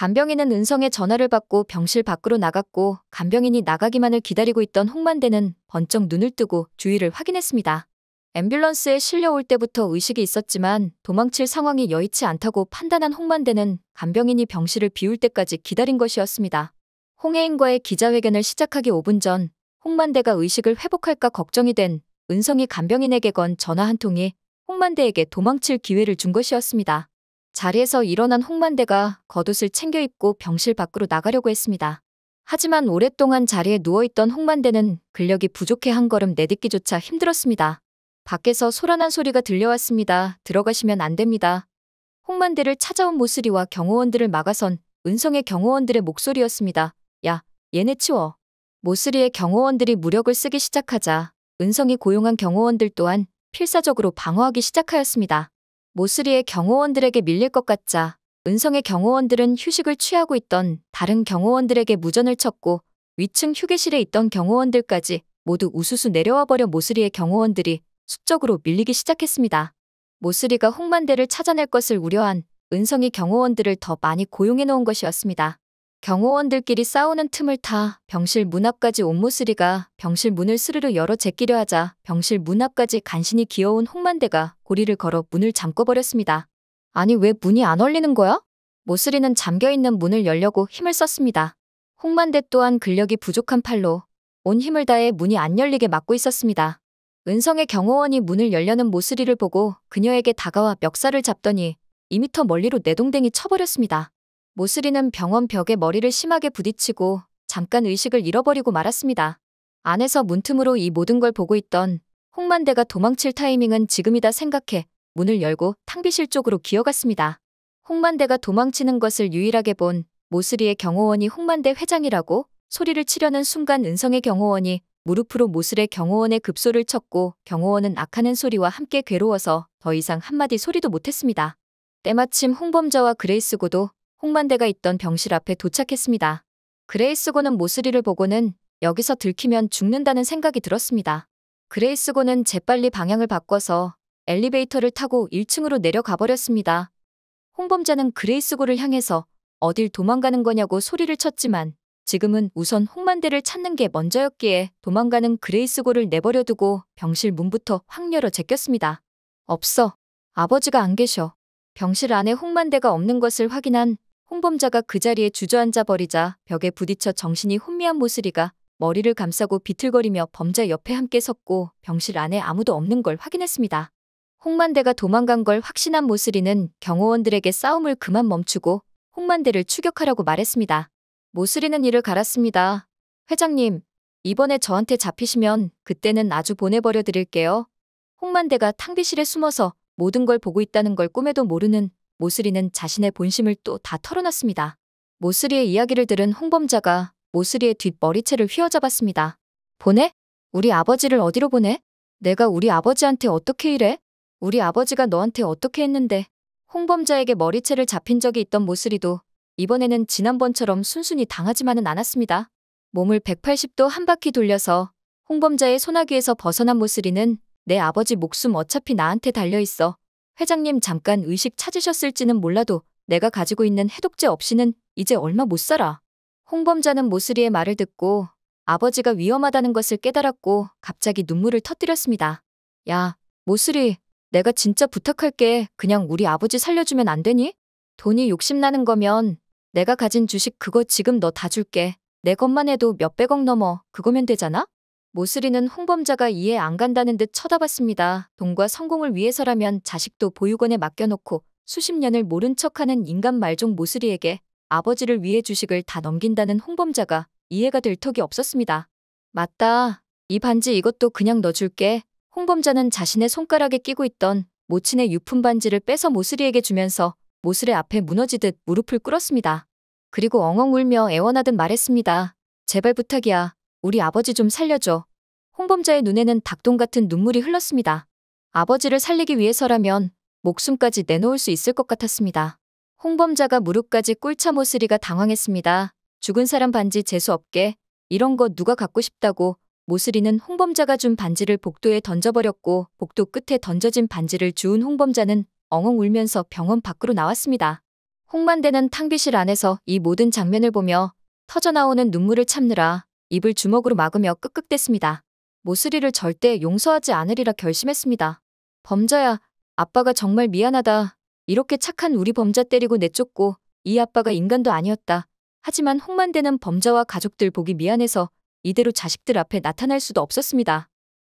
간병인은 은성의 전화를 받고 병실 밖으로 나갔고 간병인이 나가기만을 기다리고 있던 홍만대는 번쩍 눈을 뜨고 주위를 확인했습니다. 앰뷸런스에 실려올 때부터 의식이 있었지만 도망칠 상황이 여의치 않다고 판단한 홍만대는 간병인이 병실을 비울 때까지 기다린 것이었습니다. 홍혜인과의 기자회견을 시작하기 5분 전 홍만대가 의식을 회복할까 걱정이 된 은성이 간병인에게 건 전화 한 통이 홍만대에게 도망칠 기회를 준 것이었습니다. 자리에서 일어난 홍만대가 겉옷을 챙겨 입고 병실 밖으로 나가려고 했습니다. 하지만 오랫동안 자리에 누워있던 홍만대는 근력이 부족해 한 걸음 내딛기조차 힘들었습니다. 밖에서 소란한 소리가 들려왔습니다. 들어가시면 안 됩니다. 홍만대를 찾아온 모슬이와 경호원들을 막아선 은성의 경호원들의 목소리였습니다. 야, 얘네 치워. 모슬이의 경호원들이 무력을 쓰기 시작하자 은성이 고용한 경호원들 또한 필사적으로 방어하기 시작하였습니다. 모스리의 경호원들에게 밀릴 것 같자 은성의 경호원들은 휴식을 취하고 있던 다른 경호원들에게 무전을 쳤고 위층 휴게실에 있던 경호원들까지 모두 우수수 내려와 버려 모스리의 경호원들이 수적으로 밀리기 시작했습니다. 모스리가 홍만대를 찾아낼 것을 우려한 은성이 경호원들을 더 많이 고용해 놓은 것이었습니다. 경호원들끼리 싸우는 틈을 타 병실 문 앞까지 온모슬리가 병실 문을 스르르 열어 제끼려 하자 병실 문 앞까지 간신히 기어온 홍만대가 고리를 걸어 문을 잠궈버렸습니다. 아니 왜 문이 안 열리는 거야? 모슬리는 잠겨있는 문을 열려고 힘을 썼습니다. 홍만대 또한 근력이 부족한 팔로 온 힘을 다해 문이 안 열리게 막고 있었습니다. 은성의 경호원이 문을 열려는 모슬리를 보고 그녀에게 다가와 멱살을 잡더니 2미터 멀리로 내동댕이 쳐버렸습니다. 모슬이는 병원 벽에 머리를 심하게 부딪히고 잠깐 의식을 잃어버리고 말았습니다. 안에서 문틈으로 이 모든 걸 보고 있던 홍만대가 도망칠 타이밍은 지금이다 생각해 문을 열고 탕비실 쪽으로 기어갔습니다. 홍만대가 도망치는 것을 유일하게 본 모슬이의 경호원이 홍만대 회장이라고 소리를 치려는 순간 은성의 경호원이 무릎으로 모슬의 경호원의 급소를 쳤고 경호원은 악하는 소리와 함께 괴로워서 더 이상 한마디 소리도 못했습니다. 때마침 홍범자와 그레이스고도 홍만대가 있던 병실 앞에 도착했습니다. 그레이스고는 모스리를 보고는 여기서 들키면 죽는다는 생각이 들었습니다. 그레이스고는 재빨리 방향을 바꿔서 엘리베이터를 타고 1층으로 내려가 버렸습니다. 홍범자는 그레이스고를 향해서 어딜 도망가는 거냐고 소리를 쳤지만 지금은 우선 홍만대를 찾는 게 먼저였기에 도망가는 그레이스고를 내버려 두고 병실 문부터 확 열어 제꼈습니다. 없어. 아버지가 안 계셔. 병실 안에 홍만대가 없는 것을 확인한 홍범자가 그 자리에 주저앉아 버리자 벽에 부딪혀 정신이 혼미한 모슬이가 머리를 감싸고 비틀거리며 범자 옆에 함께 섰고 병실 안에 아무도 없는 걸 확인했습니다. 홍만대가 도망간 걸 확신한 모슬이는 경호원들에게 싸움을 그만 멈추고 홍만대를 추격하라고 말했습니다. 모슬이는 이를 갈았습니다. 회장님, 이번에 저한테 잡히시면 그때는 아주 보내버려 드릴게요. 홍만대가 탕비실에 숨어서 모든 걸 보고 있다는 걸 꿈에도 모르는 모스리는 자신의 본심을 또 다 털어놨습니다. 모스리의 이야기를 들은 홍범자가 모스리의 뒷머리채를 휘어잡았습니다. 보내? 우리 아버지를 어디로 보내? 내가 우리 아버지한테 어떻게 이래? 우리 아버지가 너한테 어떻게 했는데? 홍범자에게 머리채를 잡힌 적이 있던 모스리도 이번에는 지난번처럼 순순히 당하지만은 않았습니다. 몸을 180도 한 바퀴 돌려서 홍범자의 소나기에서 벗어난 모스리는 내 아버지 목숨 어차피 나한테 달려있어. 회장님 잠깐 의식 찾으셨을지는 몰라도 내가 가지고 있는 해독제 없이는 이제 얼마 못 살아. 홍범자는 모스리의 말을 듣고 아버지가 위험하다는 것을 깨달았고 갑자기 눈물을 터뜨렸습니다. 야, 모스리, 내가 진짜 부탁할게. 그냥 우리 아버지 살려주면 안 되니? 돈이 욕심나는 거면 내가 가진 주식 그거 지금 너 다 줄게. 내 것만 해도 몇백억 넘어. 그거면 되잖아? 모스리는 홍범자가 이해 안 간다는 듯 쳐다봤습니다. 돈과 성공을 위해서라면 자식도 보육원에 맡겨놓고 수십 년을 모른 척하는 인간 말종 모스리에게 아버지를 위해 주식을 다 넘긴다는 홍범자가 이해가 될 턱이 없었습니다. 맞다. 이 반지 이것도 그냥 넣어줄게. 홍범자는 자신의 손가락에 끼고 있던 모친의 유품 반지를 빼서 모스리에게 주면서 모스리 앞에 무너지듯 무릎을 꿇었습니다. 그리고 엉엉 울며 애원하듯 말했습니다. 제발 부탁이야. 우리 아버지 좀 살려줘. 홍범자의 눈에는 닭똥 같은 눈물이 흘렀습니다. 아버지를 살리기 위해서라면 목숨까지 내놓을 수 있을 것 같았습니다. 홍범자가 무릎까지 꿀차 모스리가 당황했습니다. 죽은 사람 반지 재수없게 이런 거 누가 갖고 싶다고 모스리는 홍범자가 준 반지를 복도에 던져버렸고 복도 끝에 던져진 반지를 주운 홍범자는 엉엉 울면서 병원 밖으로 나왔습니다. 홍만대는 탕비실 안에서 이 모든 장면을 보며 터져나오는 눈물을 참느라 입을 주먹으로 막으며 끄끄댔습니다. 모스리를 절대 용서하지 않으리라 결심했습니다. 범자야, 아빠가 정말 미안하다. 이렇게 착한 우리 범자 때리고 내쫓고 이 아빠가 인간도 아니었다. 하지만 홍만대는 범자와 가족들 보기 미안해서 이대로 자식들 앞에 나타날 수도 없었습니다.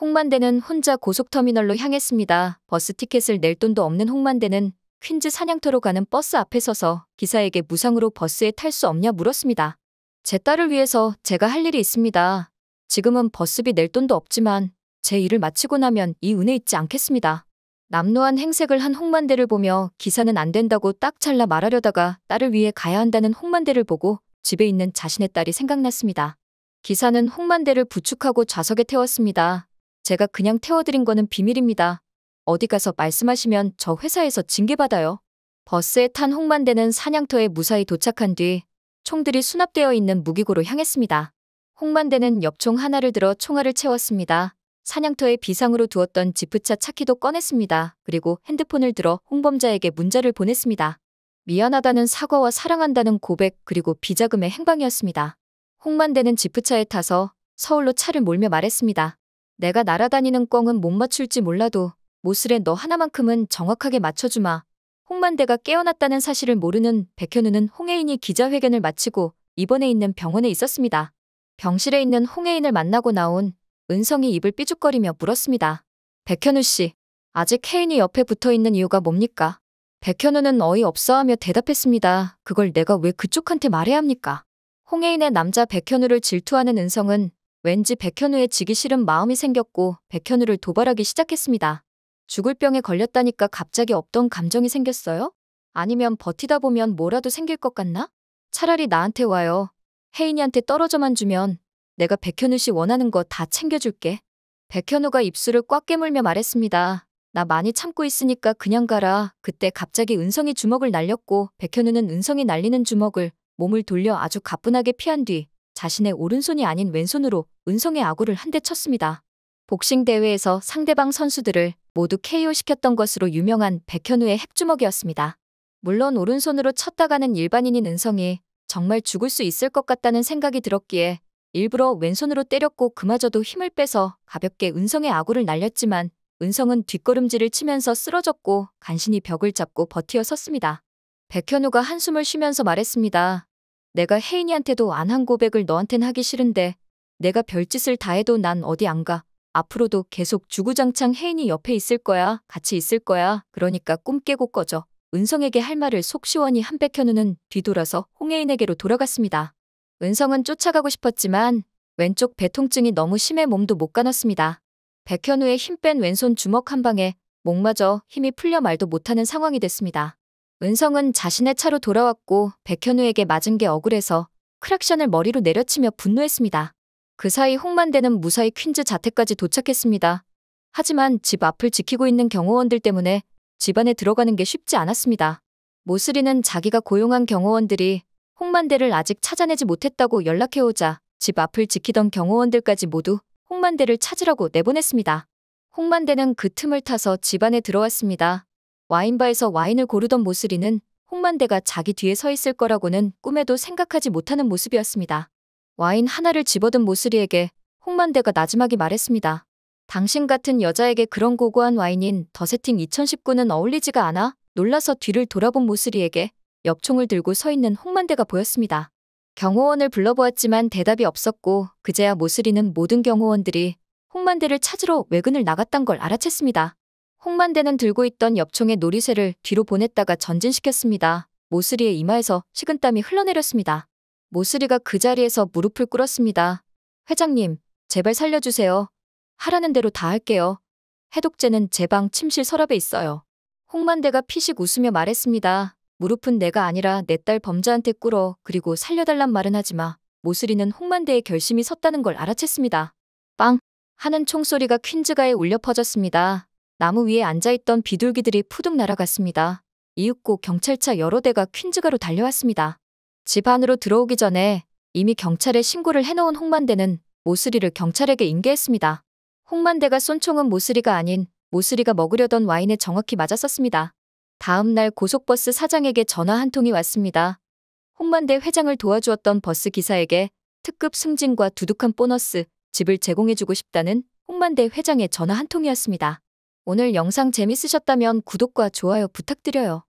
홍만대는 혼자 고속터미널로 향했습니다. 버스 티켓을 낼 돈도 없는 홍만대는 퀸즈 사냥터로 가는 버스 앞에 서서 기사에게 무상으로 버스에 탈 수 없냐 물었습니다. 제 딸을 위해서 제가 할 일이 있습니다. 지금은 버스비 낼 돈도 없지만 제 일을 마치고 나면 이 은혜 잊지 않겠습니다. 남루한 행색을 한 홍만대를 보며 기사는 안 된다고 딱 잘라 말하려다가 딸을 위해 가야 한다는 홍만대를 보고 집에 있는 자신의 딸이 생각났습니다. 기사는 홍만대를 부축하고 좌석에 태웠습니다. 제가 그냥 태워드린 거는 비밀입니다. 어디 가서 말씀하시면 저 회사에서 징계받아요. 버스에 탄 홍만대는 사냥터에 무사히 도착한 뒤 총들이 수납되어 있는 무기고로 향했습니다. 홍만대는 옆총 하나를 들어 총알을 채웠습니다. 사냥터에 비상으로 두었던 지프차 차키도 꺼냈습니다. 그리고 핸드폰을 들어 홍범자에게 문자를 보냈습니다. 미안하다는 사과와 사랑한다는 고백 그리고 비자금의 행방이었습니다. 홍만대는 지프차에 타서 서울로 차를 몰며 말했습니다. 내가 날아다니는 꿩은 못 맞출지 몰라도 모슬에 너 하나만큼은 정확하게 맞춰주마. 홍만대가 깨어났다는 사실을 모르는 백현우는 홍혜인이 기자회견을 마치고 입원해 있는 병원에 있었습니다. 병실에 있는 홍혜인을 만나고 나온 은성이 입을 삐죽거리며 물었습니다. 백현우 씨, 아직 혜인이 옆에 붙어 있는 이유가 뭡니까? 백현우는 어이없어 하며 대답했습니다. 그걸 내가 왜 그쪽한테 말해야 합니까? 홍혜인의 남자 백현우를 질투하는 은성은 왠지 백현우의 지기 싫은 마음이 생겼고 백현우를 도발하기 시작했습니다. 죽을 병에 걸렸다니까 갑자기 없던 감정이 생겼어요? 아니면 버티다 보면 뭐라도 생길 것 같나? 차라리 나한테 와요. 혜인이한테 떨어져만 주면 내가 백현우 씨 원하는 거 다 챙겨줄게. 백현우가 입술을 꽉 깨물며 말했습니다. 나 많이 참고 있으니까 그냥 가라. 그때 갑자기 은성이 주먹을 날렸고 백현우는 은성이 날리는 주먹을 몸을 돌려 아주 가뿐하게 피한 뒤 자신의 오른손이 아닌 왼손으로 은성의 아구를 한 대 쳤습니다. 복싱 대회에서 상대방 선수들을 모두 KO 시켰던 것으로 유명한 백현우의 핵주먹이었습니다. 물론 오른손으로 쳤다가는 일반인인 은성이 정말 죽을 수 있을 것 같다는 생각이 들었기에 일부러 왼손으로 때렸고 그마저도 힘을 빼서 가볍게 은성의 아구를 날렸지만 은성은 뒷걸음질을 치면서 쓰러졌고 간신히 벽을 잡고 버티어 섰습니다. 백현우가 한숨을 쉬면서 말했습니다. 내가 혜인이한테도 안 한 고백을 너한텐 하기 싫은데 내가 별짓을 다 해도 난 어디 안 가. 앞으로도 계속 주구장창 혜인이 옆에 있을 거야. 같이 있을 거야. 그러니까 꿈 깨고 꺼져. 은성에게 할 말을 속 시원히 한백현우는 뒤돌아서 홍혜인에게로 돌아갔습니다. 은성은 쫓아가고 싶었지만 왼쪽 배통증이 너무 심해 몸도 못 가눴습니다. 백현우의 힘 뺀 왼손 주먹 한 방에 목마저 힘이 풀려 말도 못하는 상황이 됐습니다. 은성은 자신의 차로 돌아왔고 백현우에게 맞은 게 억울해서 크락션을 머리로 내려치며 분노했습니다. 그 사이 홍만대는 무사히 퀸즈 자택까지 도착했습니다. 하지만 집 앞을 지키고 있는 경호원들 때문에 집 안에 들어가는 게 쉽지 않았습니다. 모스리는 자기가 고용한 경호원들이 홍만대를 아직 찾아내지 못했다고 연락해오자 집 앞을 지키던 경호원들까지 모두 홍만대를 찾으라고 내보냈습니다. 홍만대는 그 틈을 타서 집 안에 들어왔습니다. 와인바에서 와인을 고르던 모스리는 홍만대가 자기 뒤에 서 있을 거라고는 꿈에도 생각하지 못하는 모습이었습니다. 와인 하나를 집어든 모스리에게 홍만대가 나지막이 말했습니다. 당신 같은 여자에게 그런 고고한 와인인 더 세팅 2019는 어울리지가 않아 놀라서 뒤를 돌아본 모스리에게 엽총을 들고 서 있는 홍만대가 보였습니다. 경호원을 불러보았지만 대답이 없었고 그제야 모스리는 모든 경호원들이 홍만대를 찾으러 외근을 나갔단 걸 알아챘습니다. 홍만대는 들고 있던 엽총의 놀이쇠를 뒤로 보냈다가 전진시켰습니다. 모스리의 이마에서 식은땀이 흘러내렸습니다. 모스리가 그 자리에서 무릎을 꿇었습니다. 회장님, 제발 살려주세요. 하라는 대로 다 할게요. 해독제는 제 방 침실 서랍에 있어요. 홍만대가 피식 웃으며 말했습니다. 무릎은 내가 아니라 내 딸 범자한테 꿇어 그리고 살려달란 말은 하지 마. 모스리는 홍만대의 결심이 섰다는 걸 알아챘습니다. 빵! 하는 총소리가 퀸즈가에 울려 퍼졌습니다. 나무 위에 앉아있던 비둘기들이 푸둥 날아갔습니다. 이윽고 경찰차 여러 대가 퀸즈가로 달려왔습니다. 집 안으로 들어오기 전에 이미 경찰에 신고를 해놓은 홍만대는 모스리를 경찰에게 인계했습니다. 홍만대가 쏜 총은 모스리가 아닌 모스리가 먹으려던 와인에 정확히 맞았었습니다. 다음 날 고속버스 사장에게 전화 한 통이 왔습니다. 홍만대 회장을 도와주었던 버스 기사에게 특급 승진과 두둑한 보너스, 집을 제공해주고 싶다는 홍만대 회장의 전화 한 통이었습니다. 오늘 영상 재밌으셨다면 구독과 좋아요 부탁드려요.